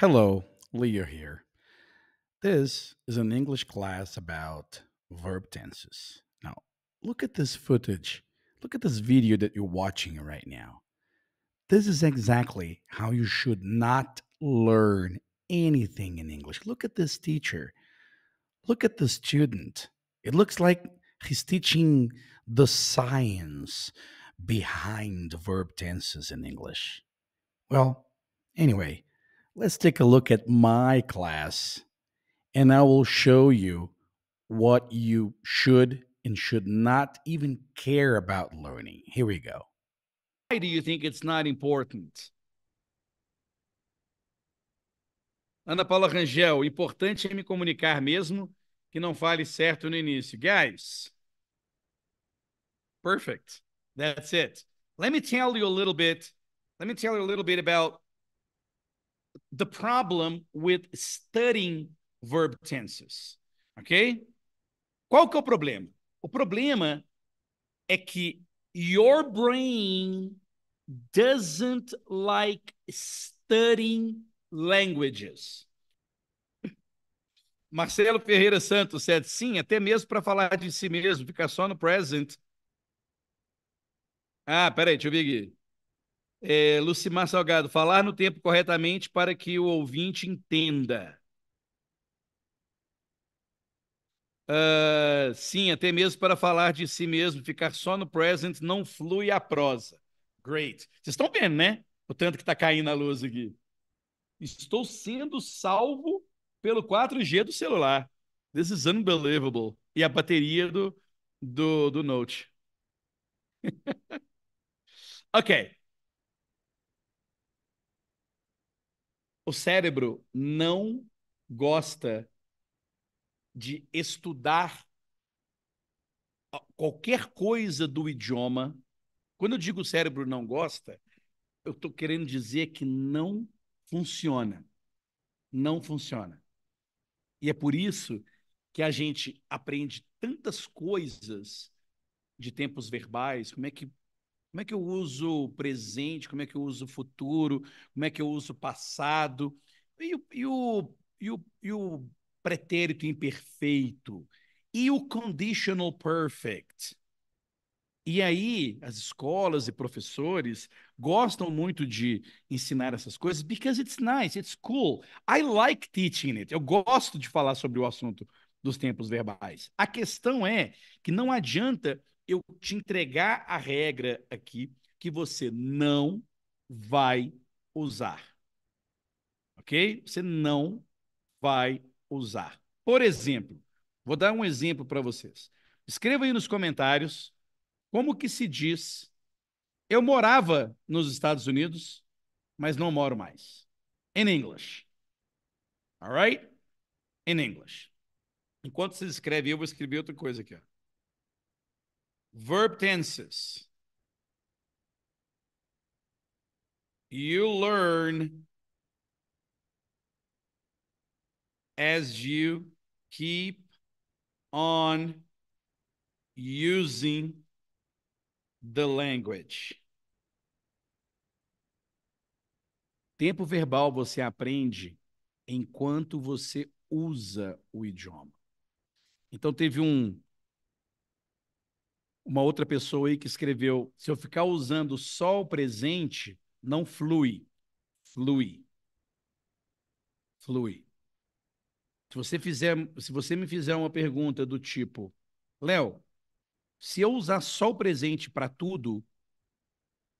Hello, Leo here. This is an English class about verb tenses. Now, look at this footage. Look at this video that you're watching right now. This is exactly how you should not learn anything in English. Look at this teacher. Look at the student. It looks like he's teaching the science behind verb tenses in English. Well, anyway, Let's take a look at my class and I will show you what you should and should not even care about learning. Here we go. Why do you think it's not important? Ana Paula Rangel, importante é me comunicar mesmo que não fale certo no início. Guys, perfect. That's it. Let me tell you a little bit. Let me tell you a little bit about the problem with studying verb tenses. Ok? Qual que é o problema? O problema é que your brain doesn't like studying languages. Marcelo Ferreira Santos said, sim, até mesmo para falar de si mesmo, ficar só no present. Ah, peraí, deixa eu ver aqui. É, Lucimar Salgado, falar no tempo corretamente para que o ouvinte entenda. Uh, sim, até mesmo para falar de si mesmo, ficar só no present não flui a prosa. Great. Vocês estão vendo, né? O tanto que está caindo a luz aqui. Estou sendo salvo pelo 4G do celular. This is unbelievable. E a bateria do, do, do Note. ok. o cérebro não gosta de estudar qualquer coisa do idioma. Quando eu digo o cérebro não gosta, eu estou querendo dizer que não funciona. Não funciona. E é por isso que a gente aprende tantas coisas de tempos verbais, como é que como é que eu uso o presente? Como é que eu uso o futuro? Como é que eu uso o passado? E o, e o, e o, e o pretérito imperfeito? E o conditional perfect? E aí, as escolas e professores gostam muito de ensinar essas coisas because it's nice, it's cool. I like teaching it. Eu gosto de falar sobre o assunto dos tempos verbais. A questão é que não adianta eu te entregar a regra aqui que você não vai usar. Ok? Você não vai usar. Por exemplo, vou dar um exemplo para vocês. Escreva aí nos comentários como que se diz eu morava nos Estados Unidos, mas não moro mais. In English. All right? In English. Enquanto vocês escrevem, eu vou escrever outra coisa aqui. Ó verb tenses. You learn as you keep on using the language. Tempo verbal você aprende enquanto você usa o idioma. Então teve um uma outra pessoa aí que escreveu: se eu ficar usando só o presente, não flui. Flui. Flui. Se você, fizer, se você me fizer uma pergunta do tipo, Léo, se eu usar só o presente para tudo,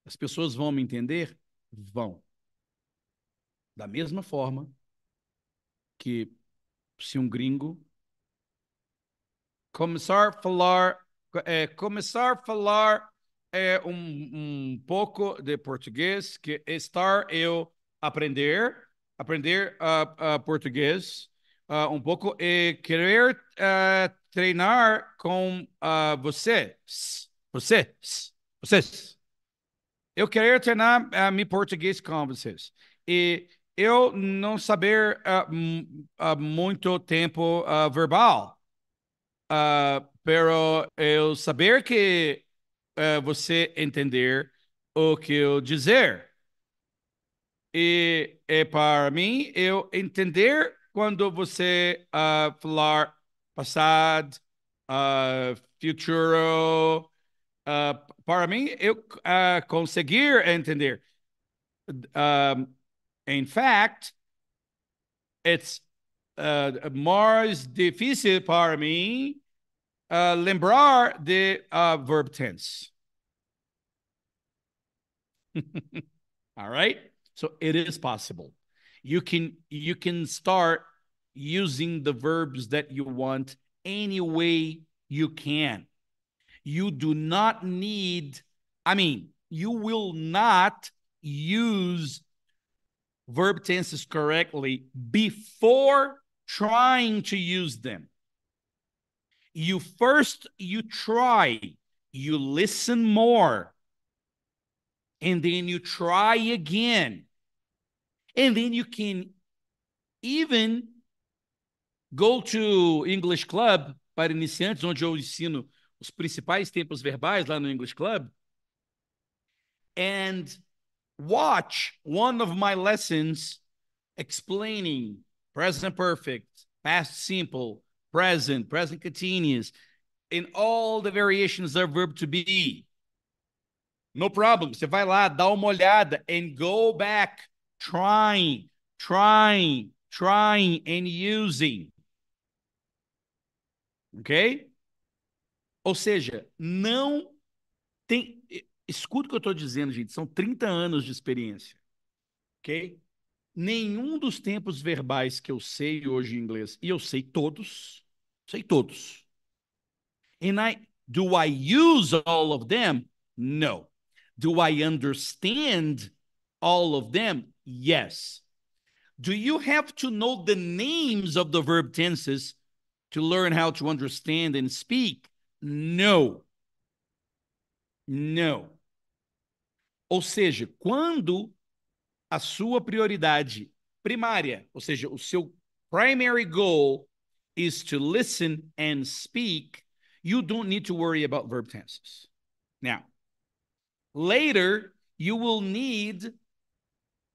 as pessoas vão me entender? Vão. Da mesma forma que se um gringo começar a falar é, começar a falar é, um, um pouco de português, que é estar eu aprender, aprender uh, uh, português uh, um pouco e querer é, treinar com vocês, vocês, vocês. Eu querer treinar uh, meu português com vocês. E eu não saber muito tempo verbal. Uh, pero eu saber que uh, você entender o que eu dizer. E, e eh, para mim, eu entender quando você uh, falar passado, uh, futuro. Uh, para mim, eu uh, conseguir entender. Um, in fact, it's uh, mais difícil para mim uh, lembrar the uh, verb tense. All right? So it is possible. You can you can start using the verbs that you want any way you can. You do not need I mean, you will not use verb tenses correctly before trying to use them. You first, you try, you listen more, and then you try again. And then you can even go to English Club para iniciantes, onde eu ensino os principais tempos verbais lá no English Club, and watch one of my lessons explaining present perfect, past simple, present, present continuous, in all the variations of verb to be. No problem. Você vai lá, dá uma olhada and go back, trying, trying, trying and using. Ok? Ou seja, não tem. Escuta o que eu estou dizendo, gente. São 30 anos de experiência. Ok? nenhum dos tempos verbais que eu sei hoje em inglês, e eu sei todos, sei todos. And I, do I use all of them? No. Do I understand all of them? Yes. Do you have to know the names of the verb tenses to learn how to understand and speak? No. No. Ou seja, quando a sua prioridade primária, ou seja, o seu primary goal is to listen and speak, you don't need to worry about verb tenses. Now, later you will need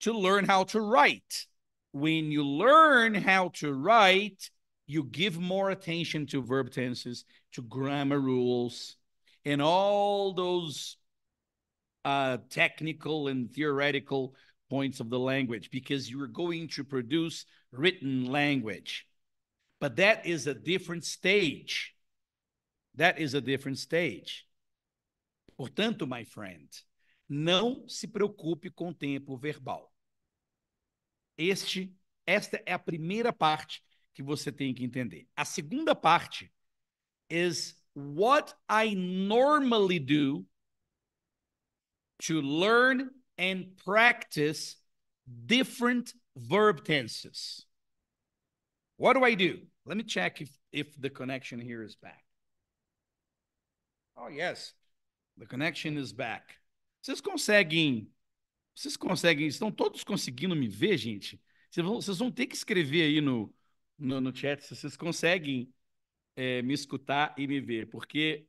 to learn how to write. When you learn how to write, you give more attention to verb tenses, to grammar rules, and all those uh, technical and theoretical points of the language because you're going to produce written language. But that is a different stage. That is a different stage. Portanto, my friend, não se preocupe com o tempo verbal. Este, esta é a primeira parte que você tem que entender. A segunda parte is what I normally do to learn and practice different verb tenses. What do I do? Let me check if, if the connection here is back. Oh, yes. The connection is back. Vocês conseguem. Vocês conseguem. Estão todos conseguindo me ver, gente? Vocês vão, vocês vão ter que escrever aí no, no, no chat se vocês conseguem é, me escutar e me ver, porque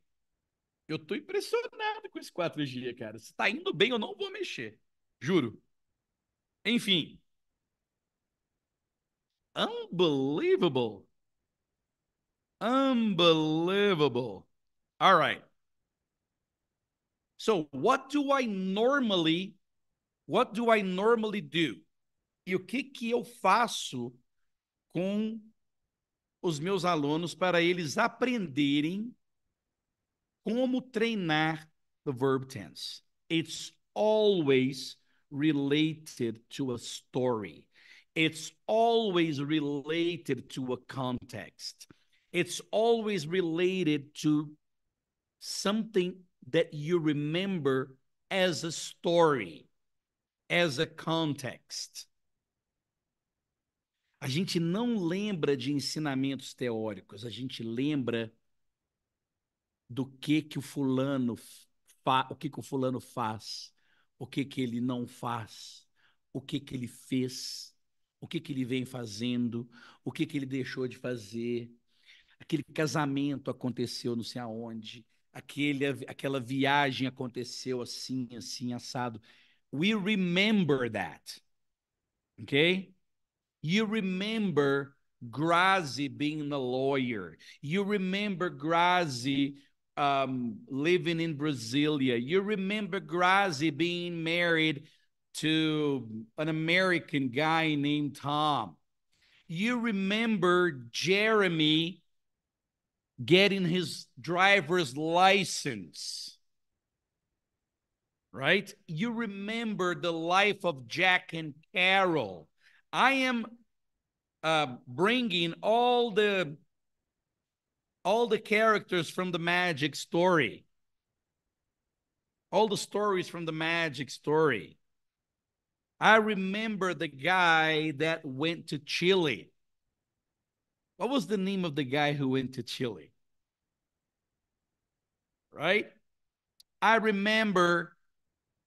eu tô impressionado com esse 4G, cara. Se tá indo bem, eu não vou mexer. Juro. Enfim. Unbelievable. Unbelievable. All right. So, what do I normally what do I normally do? E o que que eu faço com os meus alunos para eles aprenderem como treinar the verb tense? It's always related to a story. It's always related to a context. It's always related to something that you remember as a story, as a context. A gente não lembra de ensinamentos teóricos, a gente lembra do que que o fulano fa, o que que o fulano faz, o que que ele não faz, o que que ele fez, o que que ele vem fazendo, o que que ele deixou de fazer, aquele casamento aconteceu não sei aonde, aquele aquela viagem aconteceu assim, assim assado. We remember that. ok? You remember Grazi being a lawyer. You remember Grazi um, living in Brasilia. You remember Grazi being married to an American guy named Tom. You remember Jeremy getting his driver's license, right? You remember the life of Jack and Carol. I am uh, bringing all the all the characters from the magic story. All the stories from the magic story. I remember the guy that went to Chile. What was the name of the guy who went to Chile? Right? I remember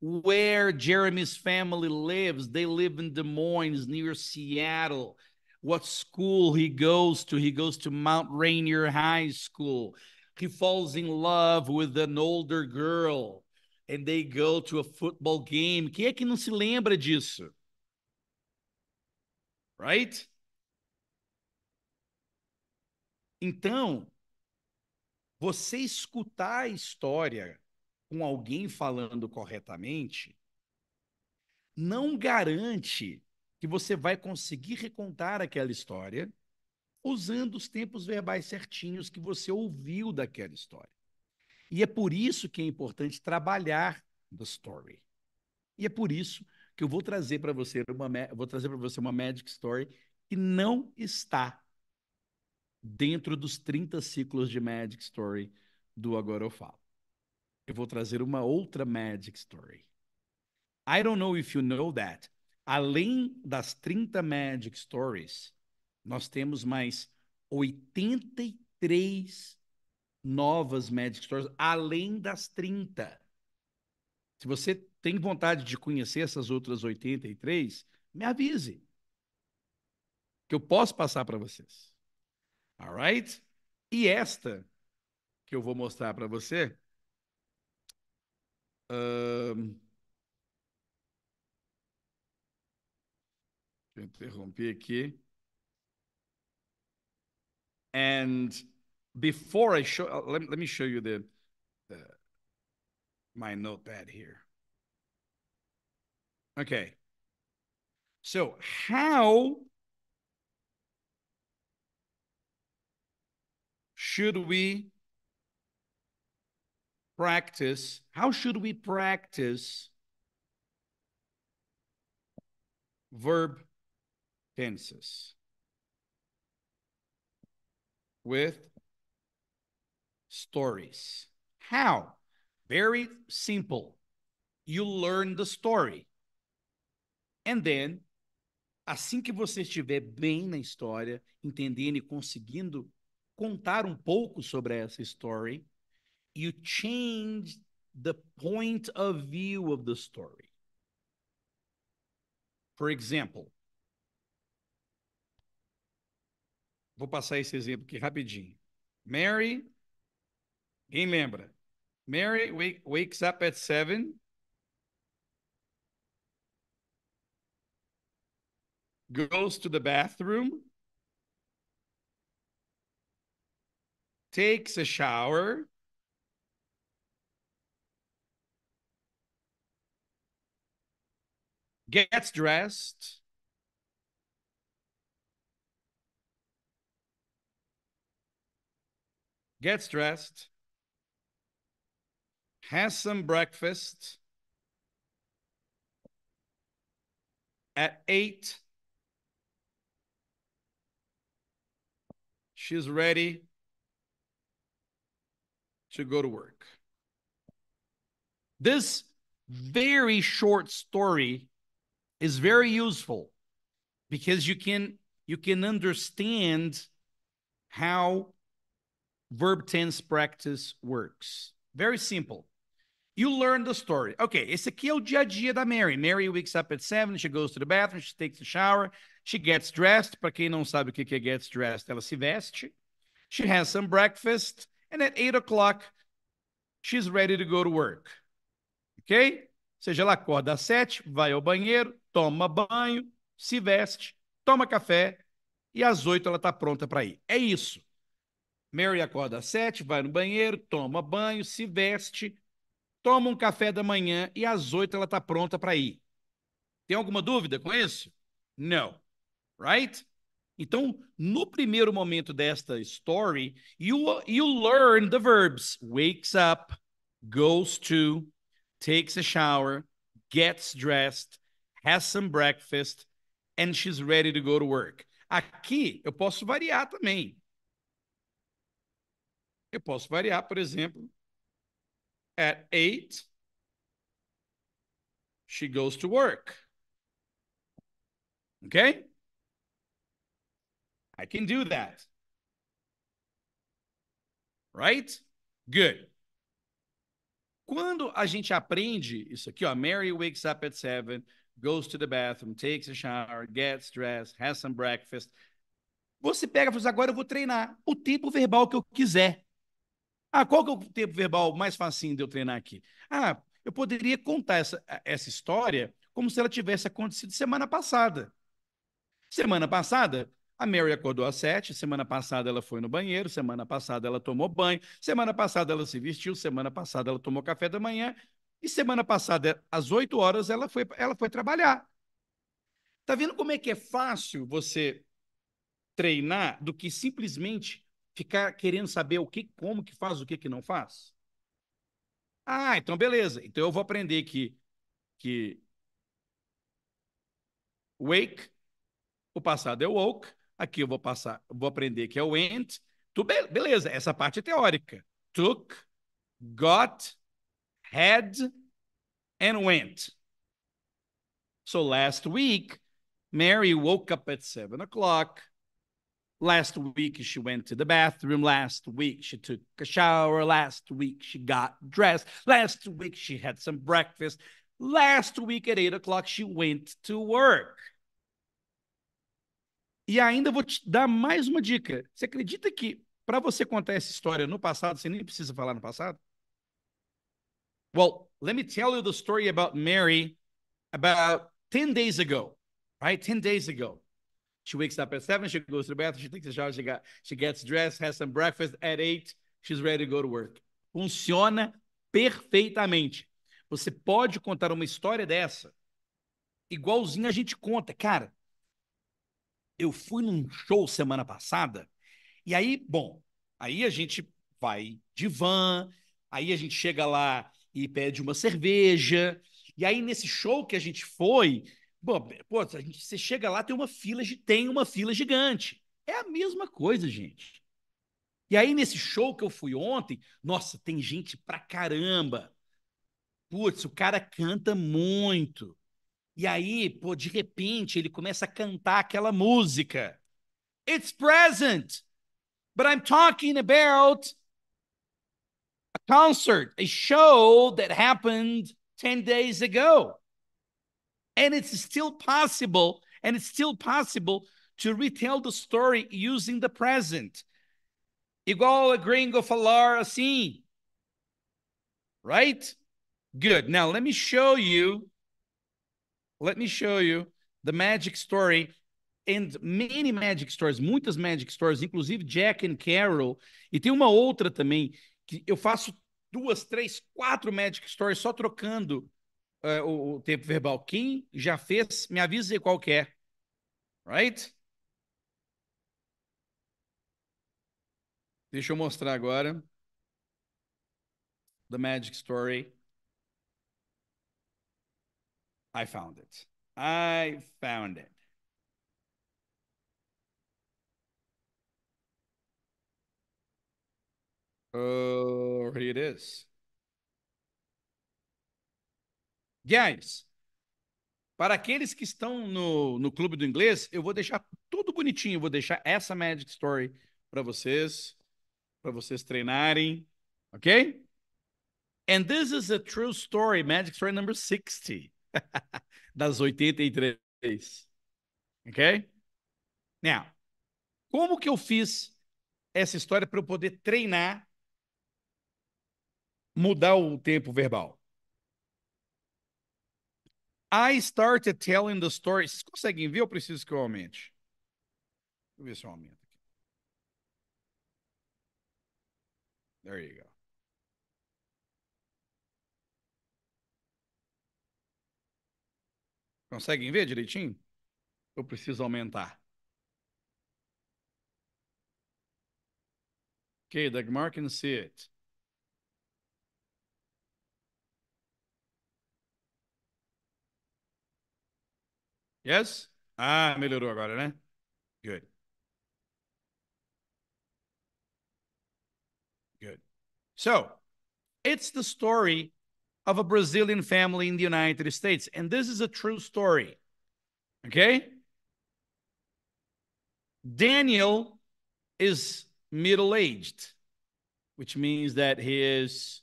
where Jeremy's family lives. They live in Des Moines near Seattle. what school he goes to. He goes to Mount Rainier High School. He falls in love with an older girl and they go to a football game. Quem é que não se lembra disso? Right? Então, você escutar a história com alguém falando corretamente não garante que você vai conseguir recontar aquela história usando os tempos verbais certinhos que você ouviu daquela história. E é por isso que é importante trabalhar the story. E é por isso que eu vou trazer para você uma vou trazer para você uma magic story que não está dentro dos 30 ciclos de magic story do Agora eu falo. Eu vou trazer uma outra magic story. I don't know if you know that, Além das 30 Magic Stories, nós temos mais 83 novas Magic Stories, além das 30. Se você tem vontade de conhecer essas outras 83, me avise. Que eu posso passar para vocês. Alright? E esta que eu vou mostrar para você. interrompi aqui. And before I show, uh, let, let me show you the, the uh, my notepad here. Okay. So how should we practice? How should we practice verb tenses with stories. How? Very simple. You learn the story. And then, assim que você estiver bem na história, entendendo e conseguindo contar um pouco sobre essa story, you change the point of view of the story. For example, Vou passar esse exemplo aqui rapidinho. Mary, quem lembra? Mary wake, wakes up at seven. Goes to the bathroom. Takes a shower. Gets dressed. gets dressed, has some breakfast. At eight, she's ready to go to work. This very short story is very useful because you can you can understand how verb tense practice works. Very simple. You learn the story. Okay, esse aqui é o dia a dia da Mary. Mary wakes up at seven, she goes to the bathroom, she takes a shower, she gets dressed. Para quem não sabe o que é gets dressed, ela se veste. She has some breakfast, and at eight o'clock, she's ready to go to work. Ok? Ou seja, ela acorda às sete, vai ao banheiro, toma banho, se veste, toma café, e às oito ela está pronta para ir. É isso. Mary acorda às sete, vai no banheiro, toma banho, se veste, toma um café da manhã e às oito ela está pronta para ir. Tem alguma dúvida com isso? Não. Right? Então, no primeiro momento desta story, you, you learn the verbs wakes up, goes to, takes a shower, gets dressed, has some breakfast, and she's ready to go to work. Aqui eu posso variar também. Eu posso variar, por exemplo, at 8 she goes to work. Okay? I can do that. Right? Good. Quando a gente aprende isso aqui, ó, Mary wakes up at seven, goes to the bathroom, takes a shower, gets dressed, has some breakfast. Você pega e fala, assim, agora eu vou treinar o tempo verbal que eu quiser. Ah, qual que é o tempo verbal mais facinho de eu treinar aqui? Ah, eu poderia contar essa, essa história como se ela tivesse acontecido semana passada. Semana passada, a Mary acordou às sete, semana passada ela foi no banheiro, semana passada ela tomou banho, semana passada ela se vestiu, semana passada ela tomou café da manhã, e semana passada, às oito horas, ela foi, ela foi trabalhar. Tá vendo como é que é fácil você treinar do que simplesmente ficar querendo saber o que, como que faz, o que que não faz? Ah, então beleza. Então eu vou aprender que que wake, o passado é woke, aqui eu vou passar, vou aprender que é went. Tu be beleza, essa parte é teórica. Took, got, had and went. So last week, Mary woke up at seven o'clock. Last week, she went to the bathroom. Last week, she took a shower. Last week, she got dressed. Last week, she had some breakfast. Last week, at eight o'clock, she went to work. E ainda vou te dar mais uma dica. Você acredita que para você contar essa história no passado, você nem precisa falar no passado? Well, let me tell you the story about Mary about 10 days ago, right? 10 days ago. She wakes up at seven. She goes to the bathroom. She takes a shower. She, got, she gets dressed, has some breakfast. At eight, she's ready to go to work. Funciona perfeitamente. Você pode contar uma história dessa, igualzinho a gente conta. Cara, eu fui num show semana passada, e aí, bom, aí a gente vai de van, aí a gente chega lá e pede uma cerveja. E aí, nesse show que a gente foi, Bom, pô, a gente, você chega lá, tem uma fila, tem uma fila gigante. É a mesma coisa, gente. E aí, nesse show que eu fui ontem, nossa, tem gente pra caramba. Putz, o cara canta muito. E aí, pô, de repente, ele começa a cantar aquela música. It's present, but I'm talking about a concert, a show that happened 10 days ago. And it's still possible, and it's still possible to retell the story using the present. Igual a gringo falar assim. Right? Good. Now let me show you. Let me show you the magic story and many magic stories, muitas magic stories, inclusive Jack and Carol. E tem uma outra também que eu faço duas, três, quatro magic stories só trocando Eh, o, o, tempo verbal. Quem já fez, me avise qual que é. Right? Deixa eu mostrar agora. The Magic Story. I found it. I found it. Oh, here it is. Guys, para aqueles que estão no, no clube do inglês, eu vou deixar tudo bonitinho. Eu vou deixar essa Magic Story para vocês, para vocês treinarem, ok? And this is a true story, Magic Story number 60, das 83, ok? Now, como que eu fiz essa história para eu poder treinar, mudar o tempo verbal? I started telling the story. Vocês conseguem ver ou preciso que eu aumente? Deixa eu ver se eu aumento aqui. There you go. Conseguem ver direitinho? Eu preciso aumentar. Okay, Dagmar can see it. Yes? Ah, melhorou agora, né? Good. Good. So, it's the story of a Brazilian family in the United States. And this is a true story. Okay? Daniel is middle aged, which means that he is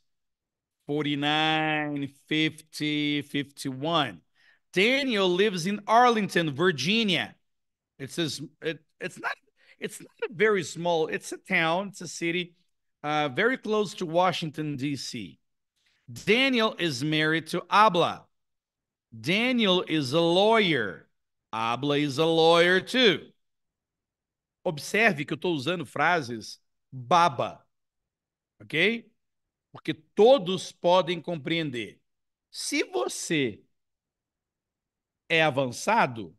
49, 50, 51. Daniel lives in Arlington, Virginia. It's says it, it's not it's not a very small. It's a town. It's a city, uh, very close to Washington D.C. Daniel is married to Abla. Daniel is a lawyer. Abla is a lawyer too. Observe que eu estou usando frases baba, ok? Porque todos podem compreender. Se você é avançado,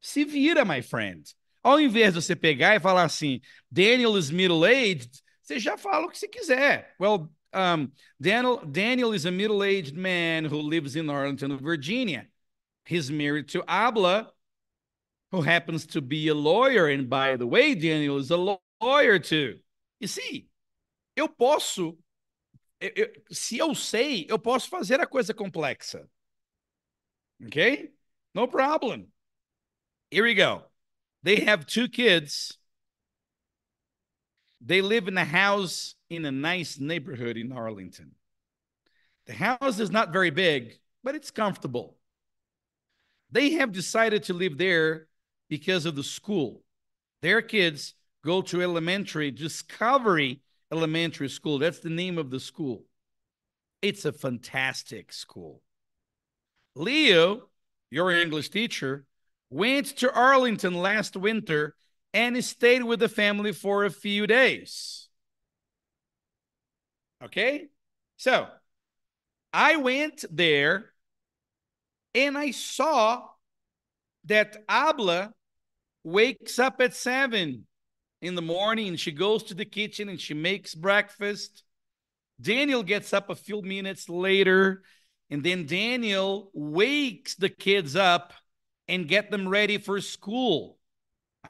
se vira, my friend. Ao invés de você pegar e falar assim, Daniel is middle-aged, você já fala o que você quiser. Well, um, Daniel, Daniel is a middle-aged man who lives in Arlington, Virginia. He's married to Abla, who happens to be a lawyer. And by the way, Daniel is a lawyer too. E sim, eu posso, eu, eu, se eu sei, eu posso fazer a coisa complexa. Okay. No problem. Here we go. They have two kids. They live in a house in a nice neighborhood in Arlington. The house is not very big, but it's comfortable. They have decided to live there because of the school. Their kids go to elementary, Discovery Elementary School. That's the name of the school. It's a fantastic school. Leo, your English teacher, went to Arlington last winter and stayed with the family for a few days. Okay? So I went there and I saw that Abla wakes up at seven in the morning and she goes to the kitchen and she makes breakfast. Daniel gets up a few minutes later and then Daniel wakes the kids up and get them ready for school.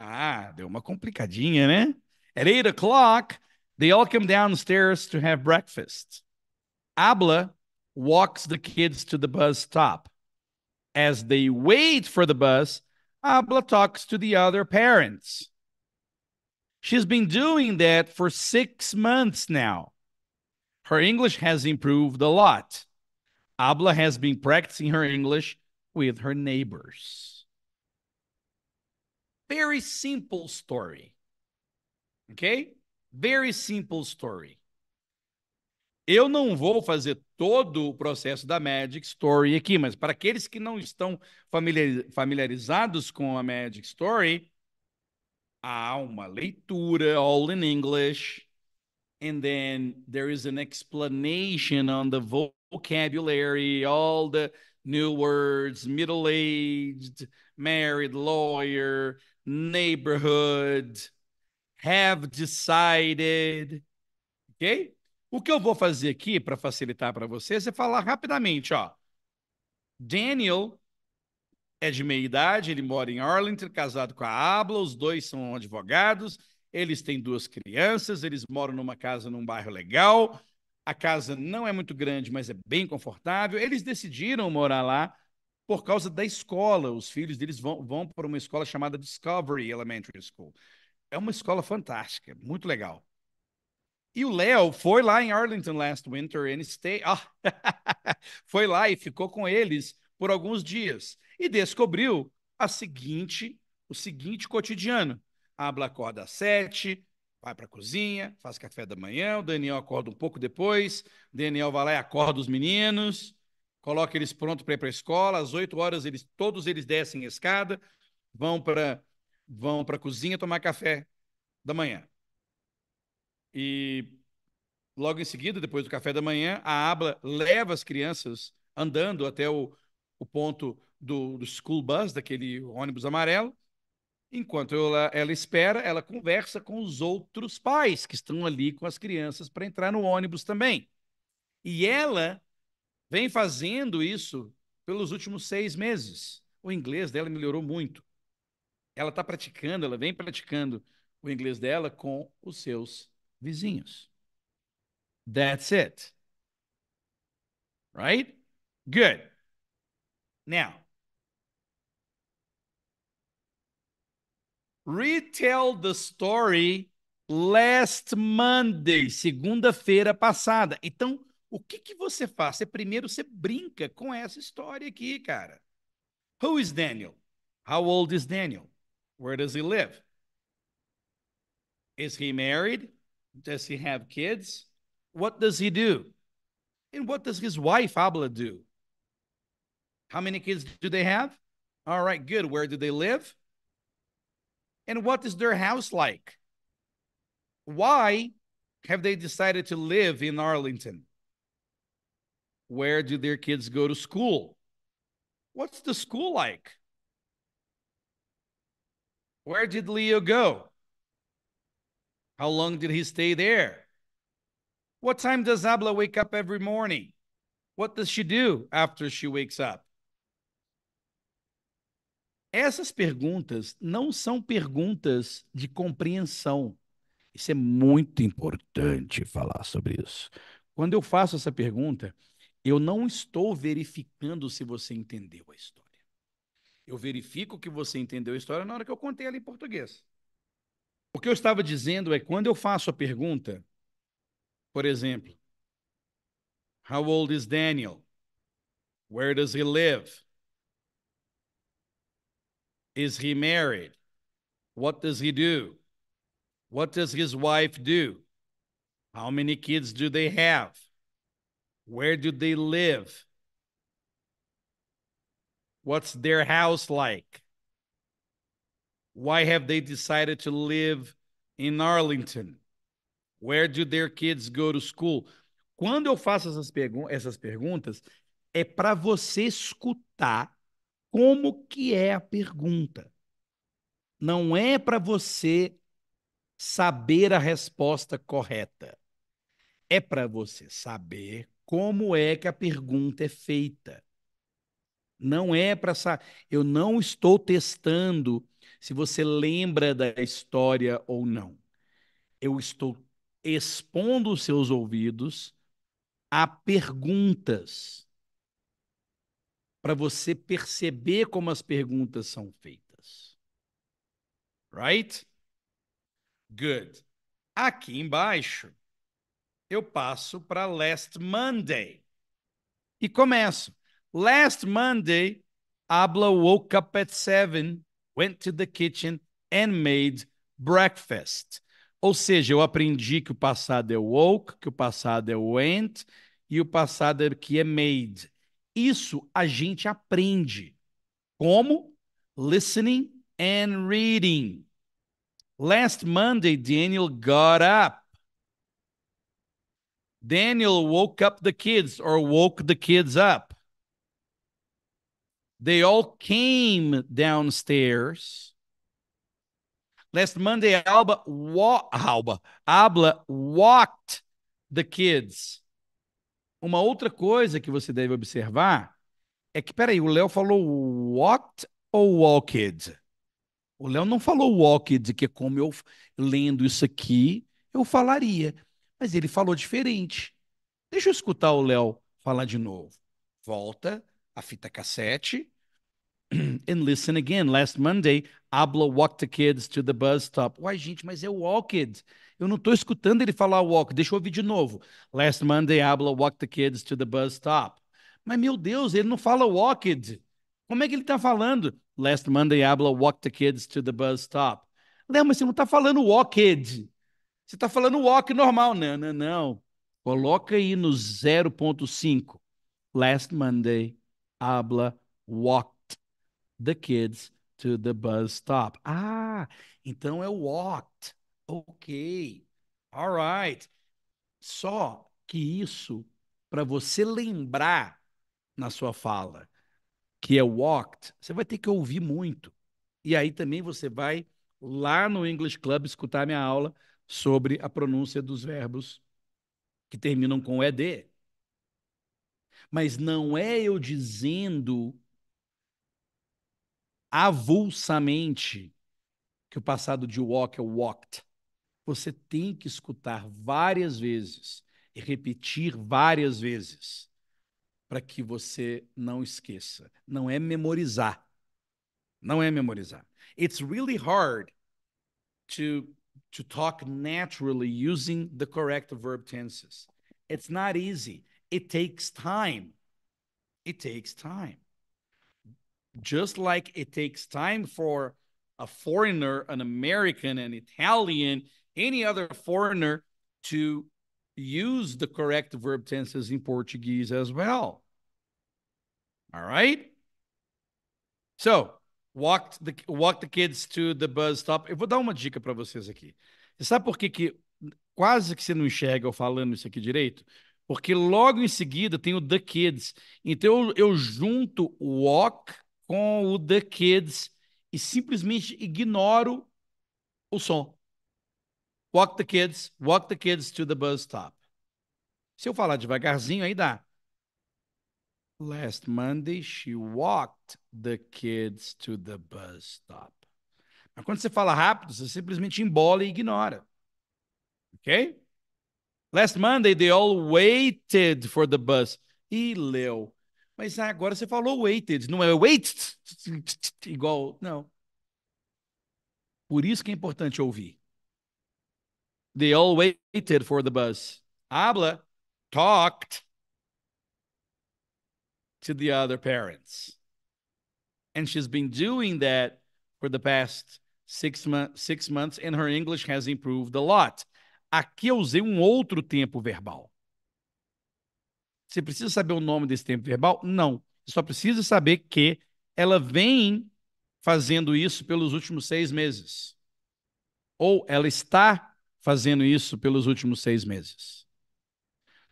Ah, deu uma complicadinha, né? At 8 o'clock, they all come downstairs to have breakfast. Abla walks the kids to the bus stop. As they wait for the bus, Abla talks to the other parents. She's been doing that for six months now. Her English has improved a lot. Abla has been practicing her English with her neighbors. Very simple story. Ok? Very simple story. Eu não vou fazer todo o processo da Magic Story aqui, mas para aqueles que não estão familiarizados com a Magic Story, há uma leitura all in English, and then there is an explanation on the vocabulary, all the new words, middle aged, married, lawyer, neighborhood, have decided. Ok? O que eu vou fazer aqui para facilitar para vocês é falar rapidamente, ó. Daniel é de meia idade, ele mora em Arlington, casado com a Abla, os dois são advogados, eles têm duas crianças, eles moram numa casa num bairro legal, a casa não é muito grande, mas é bem confortável. Eles decidiram morar lá por causa da escola. Os filhos deles vão, vão para uma escola chamada Discovery Elementary School. É uma escola fantástica, muito legal. E o Léo foi lá em Arlington last winter and stay. Oh. foi lá e ficou com eles por alguns dias e descobriu a seguinte, o seguinte cotidiano. A Abla acorda às sete, vai para a cozinha, faz café da manhã, o Daniel acorda um pouco depois, o Daniel vai lá e acorda os meninos, coloca eles prontos para ir para a escola, às 8 horas eles, todos eles descem a escada, vão para vão a cozinha tomar café da manhã. E logo em seguida, depois do café da manhã, a Abla leva as crianças andando até o, o ponto do, do school bus, daquele ônibus amarelo, Enquanto ela, ela, espera, ela conversa com os outros pais que estão ali com as crianças para entrar no ônibus também. E ela vem fazendo isso pelos últimos seis meses. O inglês dela melhorou muito. Ela está praticando, ela vem praticando o inglês dela com os seus vizinhos. That's it. Right? Good. Now, Retell the Story last Monday, segunda-feira passada. Então, o que, que você faz? Você, primeiro você brinca com essa história aqui, cara. Who is Daniel? How old is Daniel? Where does he live? Is he married? Does he have kids? What does he do? And what does his wife Abla do? How many kids do they have? All right, good. Where do they live? And what is their house like? Why have they decided to live in Arlington? Where do their kids go to school? What's the school like? Where did Leo go? How long did he stay there? What time does Abla wake up every morning? What does she do after she wakes up? Essas perguntas não são perguntas de compreensão. Isso é muito importante falar sobre isso. Quando eu faço essa pergunta, eu não estou verificando se você entendeu a história. Eu verifico que você entendeu a história na hora que eu contei ela em português. O que eu estava dizendo é quando eu faço a pergunta, por exemplo, How old is Daniel? Where does he live? Is he married? What does he do? What does his wife do? How many kids do they have? Where do they live? What's their house like? Why have they decided to live in Arlington? Where do their kids go to school? Quando eu faço essas, pergun essas perguntas, é para você escutar como que é a pergunta. Não é para você saber a resposta correta. É para você saber como é que a pergunta é feita. Não é para essa. eu não estou testando se você lembra da história ou não. Eu estou expondo os seus ouvidos a perguntas para você perceber como as perguntas são feitas. Right? Good. Aqui embaixo, eu passo para last Monday. E começo. Last Monday, Abla woke up at seven, went to the kitchen and made breakfast. Ou seja, eu aprendi que o passado é woke, que o passado é went e o passado aqui é, é made. Isso a gente aprende. Como? Listening and reading. Last Monday, Daniel got up. Daniel woke up the kids or woke the kids up. They all came downstairs. Last Monday, Alba, wa- Alba, Abla walked the kids. Uma outra coisa que você deve observar é que, peraí, o Léo falou what ou walked? O Léo não falou walked, que é como eu, lendo isso aqui, eu falaria. Mas ele falou diferente. Deixa eu escutar o Léo falar de novo. Volta a fita cassete. And listen again. Last Monday, Abla walked the kids to the bus stop. Uai, gente, mas é walked. Eu não estou escutando ele falar walk. Deixa eu ouvir de novo. Last Monday, Abla walked the kids to the bus stop. Mas, meu Deus, ele não fala walked. Como é que ele está falando? Last Monday, Abla walked the kids to the bus stop. Léo, mas você não está falando walked. Você está falando walk normal. Não, não, não. Coloca aí no 0.5. Last Monday, Abla walked the kids to the bus stop. Ah, então é walked. Ok, alright. Só que isso, para você lembrar na sua fala, que é walked, você vai ter que ouvir muito. E aí também você vai lá no English Club escutar minha aula sobre a pronúncia dos verbos que terminam com ed. Mas não é eu dizendo avulsamente que o passado de walk é walked você tem que escutar várias vezes e repetir várias vezes para que você não esqueça. Não é memorizar. Não é memorizar. It's really hard to to talk naturally using the correct verb tenses. It's not easy. It takes time. It takes time. Just like it takes time for a foreigner, an American, an Italian, any other foreigner to use the correct verb tenses in Portuguese as well. All right. So, walked the, walk the kids to the bus stop. Eu vou dar uma dica para vocês aqui. Você sabe por que, que quase que você não enxerga eu falando isso aqui direito? Porque logo em seguida tem o the kids. Então eu, eu junto walk com o the kids e simplesmente ignoro o som. Walk the kids, walk the kids to the bus stop. Se eu falar devagarzinho, aí dá. Last Monday, she walked the kids to the bus stop. Mas quando você fala rápido, você simplesmente embola e ignora. Ok? Last Monday, they all waited for the bus. E leu. Mas ah, agora você falou waited, não é wait igual. Não. Por isso que é importante ouvir. They all waited for the bus. Habla, talked to the other parents. And she's been doing that for the past six, mo six months, and her English has improved a lot. Aqui eu usei um outro tempo verbal. Você precisa saber o nome desse tempo verbal? Não. Você só precisa saber que ela vem fazendo isso pelos últimos seis meses. Ou ela está fazendo isso pelos últimos seis meses.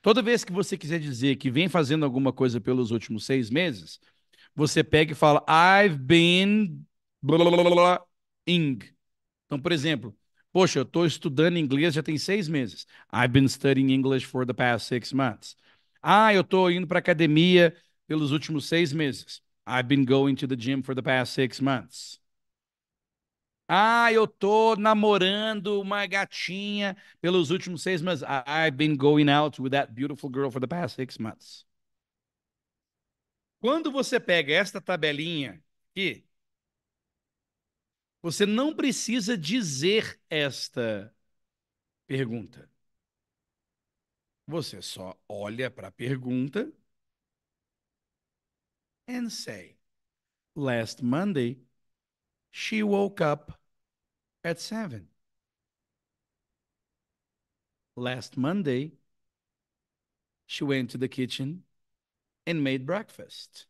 Toda vez que você quiser dizer que vem fazendo alguma coisa pelos últimos seis meses, você pega e fala I've been ing. Então, por exemplo, poxa, eu estou estudando inglês já tem seis meses. I've been studying English for the past six months. Ah, eu estou indo para academia pelos últimos seis meses. I've been going to the gym for the past six months. Ah, eu tô namorando uma gatinha pelos últimos seis meses. I've been going out with that beautiful girl for the past six months. Quando você pega esta tabelinha aqui, você não precisa dizer esta pergunta. Você só olha para a pergunta and say, Last Monday, she woke up at 7. Last Monday, she went to the kitchen and made breakfast.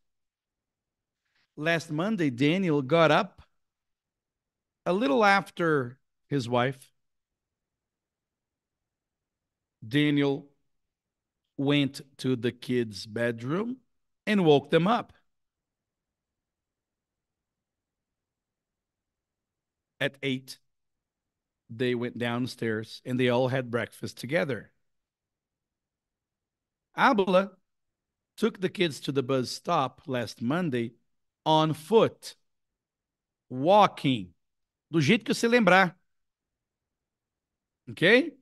Last Monday, Daniel got up a little after his wife. Daniel went to the kids' bedroom and woke them up. At eight, they went downstairs and they all had breakfast together. Abla took the kids to the bus stop last Monday on foot, walking, do jeito que você lembrar. Ok?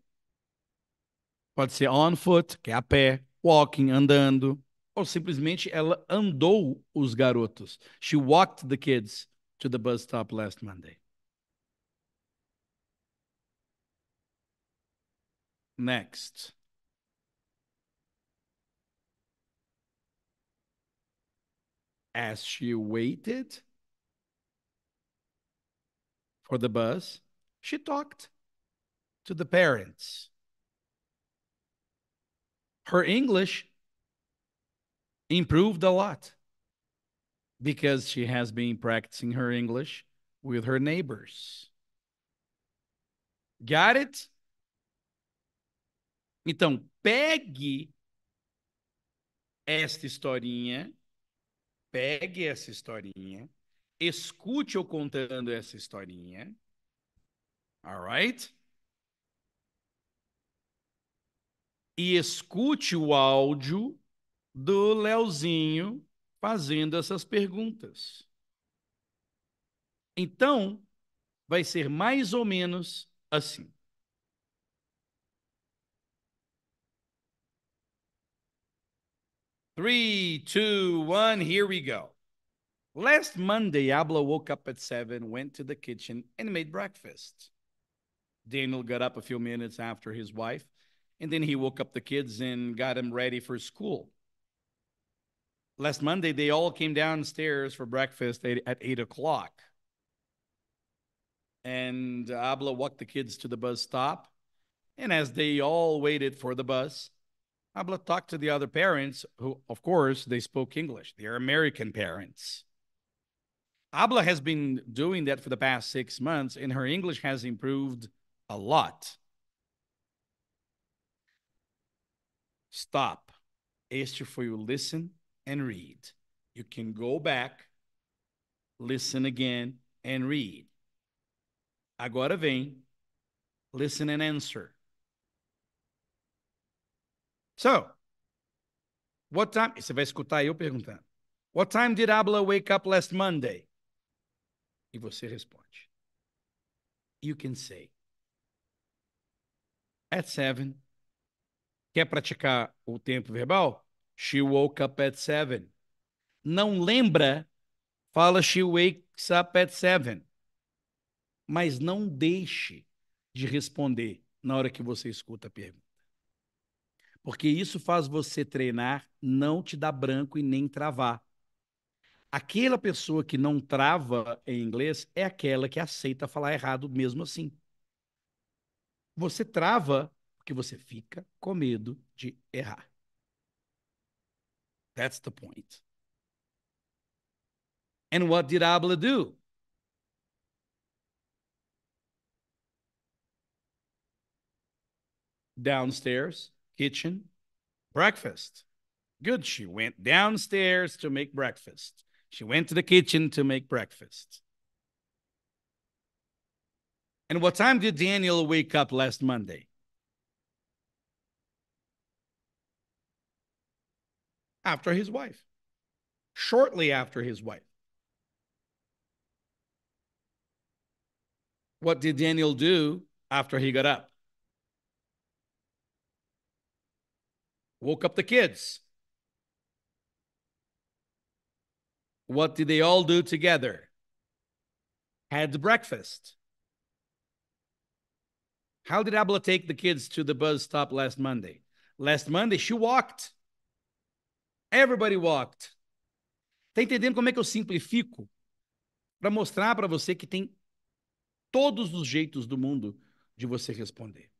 Pode ser on foot, que é a pé, walking, andando, ou simplesmente ela andou os garotos. She walked the kids to the bus stop last Monday. next. As she waited for the bus, she talked to the parents. Her English improved a lot because she has been practicing her English with her neighbors. Got it? Então, pegue esta historinha, pegue essa historinha, escute eu contando essa historinha. Alright? E escute o áudio do Leozinho fazendo essas perguntas. Então, vai ser mais ou menos assim. Three, two, one, here we go. Last Monday, Abla woke up at seven, went to the kitchen, and made breakfast. Daniel got up a few minutes after his wife, and then he woke up the kids and got them ready for school. Last Monday, they all came downstairs for breakfast at, at eight o'clock. And Abla walked the kids to the bus stop. And as they all waited for the bus, Abla talked to the other parents who, of course, they spoke English. They are American parents. Abla has been doing that for the past six months, and her English has improved a lot. Stop. Este foi o listen and read. You can go back, listen again, and read. Agora vem listen and answer. So, what time? Você vai escutar eu perguntando. What time did Abla wake up last Monday? E você responde. You can say. At seven. Quer praticar o tempo verbal? She woke up at seven. Não lembra? Fala she wakes up at seven. Mas não deixe de responder na hora que você escuta a pergunta. Porque isso faz você treinar, não te dar branco e nem travar. Aquela pessoa que não trava em inglês é aquela que aceita falar errado mesmo assim. Você trava porque você fica com medo de errar. That's the point. And what did Abla do? Downstairs. kitchen breakfast. Good. She went downstairs to make breakfast. She went to the kitchen to make breakfast. And what time did Daniel wake up last Monday? After his wife, shortly after his wife. What did Daniel do after he got up? Woke up the kids. What did they all do together? Had breakfast. How did Abla take the kids to the bus stop last Monday? Last Monday, she walked. Everybody walked. Tá entendendo como é que eu simplifico? Para mostrar para você que tem todos os jeitos do mundo de você responder.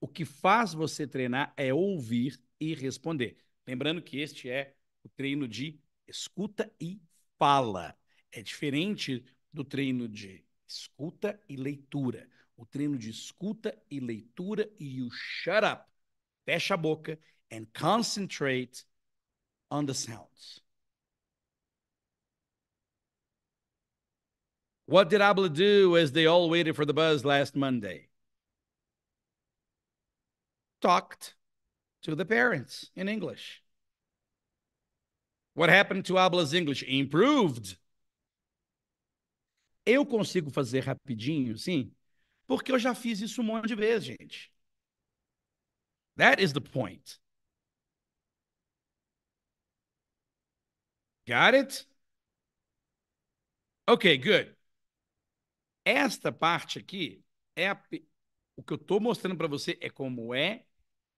O que faz você treinar é ouvir e responder. Lembrando que este é o treino de escuta e fala. É diferente do treino de escuta e leitura. O treino de escuta e leitura e o shut up. Fecha a boca and concentrate on the sounds. What did Abla do as they all waited for the buzz last Monday? talked to the parents in English. What happened to Abla's English? Improved. Eu consigo fazer rapidinho, sim, porque eu já fiz isso um monte de vezes, gente. That is the point. Got it? Ok, good. Esta parte aqui é a, o que eu estou mostrando para você é como é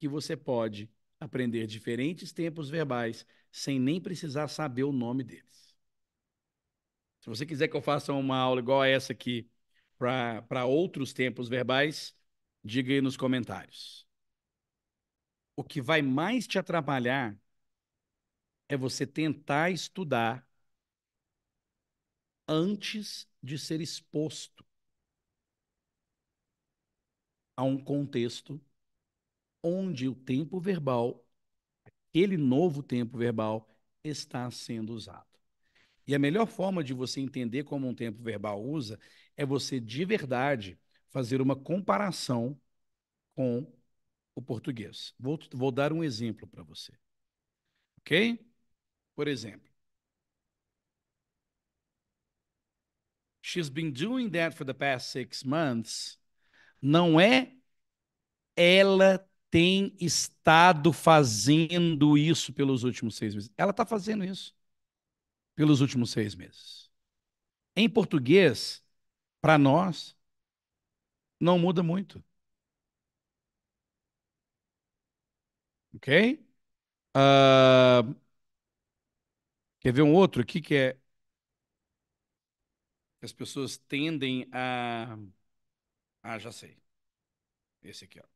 que você pode aprender diferentes tempos verbais sem nem precisar saber o nome deles. Se você quiser que eu faça uma aula igual a essa aqui para outros tempos verbais, diga aí nos comentários. O que vai mais te atrapalhar é você tentar estudar antes de ser exposto a um contexto onde o tempo verbal, aquele novo tempo verbal, está sendo usado. E a melhor forma de você entender como um tempo verbal usa é você, de verdade, fazer uma comparação com o português. Vou, vou dar um exemplo para você. Ok? Por exemplo. She's been doing that for the past six months. Não é ela tem estado fazendo isso pelos últimos seis meses. Ela está fazendo isso pelos últimos seis meses. Em português, para nós, não muda muito. Ok? Uh, quer ver um outro aqui que é. As pessoas tendem a. Ah, já sei. Esse aqui, ó.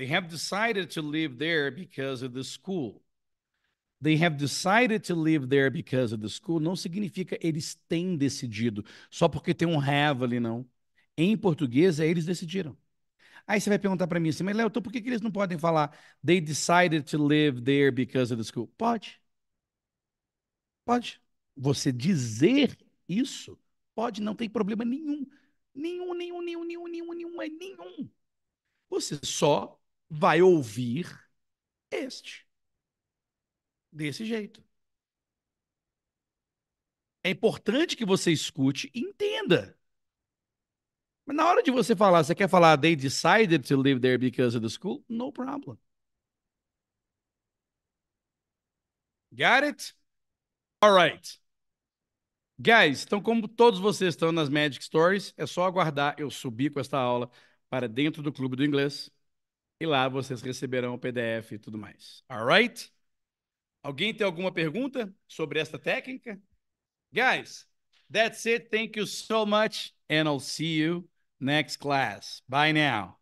They have decided to live there because of the school. They have decided to live there because of the school não significa eles têm decidido, só porque tem um have ali, não. Em português é eles decidiram. Aí você vai perguntar para mim assim, mas Léo, então por que, que eles não podem falar they decided to live there because of the school? Pode. Pode. Você dizer isso, pode, não tem problema nenhum. Nenhum, nenhum, nenhum, nenhum, nenhum, nenhum, é nenhum. Você só vai ouvir este. Desse jeito. É importante que você escute e entenda. Mas na hora de você falar, você quer falar they decided to live there because of the school? No problem. Got it? All right. Guys, então como todos vocês estão nas Magic Stories, é só aguardar eu subir com esta aula para dentro do clube do inglês. E lá vocês receberão o PDF e tudo mais. Alright? Alguém tem alguma pergunta sobre esta técnica? Guys, that's it. Thank you so much, and I'll see you next class. Bye now.